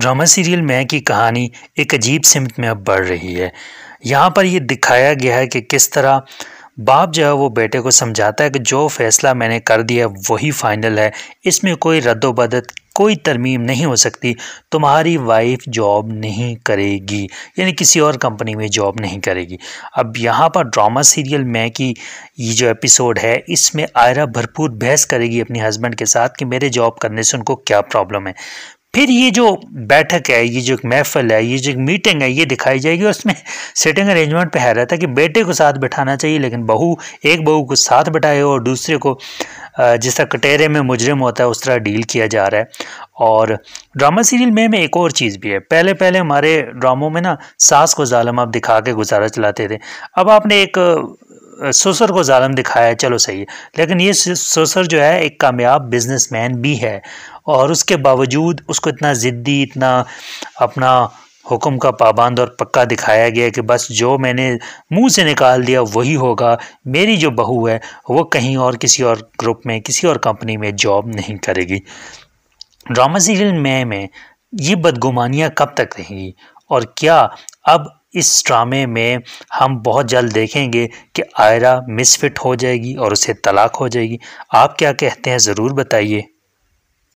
drama serial मैं की कहानी एक अजीब सिमत में अब बढ़ रही है यहाँ पर यह दिखाया गया है कि किस तरह बाप जो है वो बेटे को समझाता है कि जो फ़ैसला मैंने कर दिया वही फ़ाइनल है इसमें कोई रद्दोबदल कोई तरमीम नहीं हो सकती तुम्हारी वाइफ जॉब नहीं करेगी यानी किसी और कंपनी में जॉब नहीं करेगी अब यहाँ पर ड्रामा सीरियल मैं की ये जो एपिसोड है इसमें आयरा भरपूर बहस करेगी अपने हस्बैंड के साथ कि मेरे जॉब करने से उनको क्या प्रॉब्लम है फिर ये जो बैठक है ये जो एक महफल है ये जो एक मीटिंग है ये दिखाई जाएगी और उसमें सिटिंग अरेंजमेंट पे रहता है कि बेटे को साथ बैठाना चाहिए लेकिन बहू एक बहू को साथ बैठाए और दूसरे को जिस तरह कटेरे में मुजरम होता है उस तरह डील किया जा रहा है और ड्रामा सीरियल में में एक और चीज़ भी है पहले पहले हमारे ड्रामों में ना सास को ालम आप दिखा के गुजारा चलाते थे अब आपने एक सोसर को ालम दिखाया चलो सही है लेकिन ये सोसर जो है एक कामयाब बिजनेसमैन भी है और उसके बावजूद उसको इतना ज़िद्दी इतना अपना हुक्म का पाबंद और पक्का दिखाया गया कि बस जो मैंने मुंह से निकाल दिया वही होगा मेरी जो बहू है वो कहीं और किसी और ग्रुप में किसी और कंपनी में जॉब नहीं करेगी ड्रामा सीरियल में में ये बदगुमानियाँ कब तक रहेंगी और क्या अब इस ड्रामे में हम बहुत जल्द देखेंगे कि आयरा मिसफिट हो जाएगी और उसे तलाक हो जाएगी आप क्या कहते हैं ज़रूर बताइए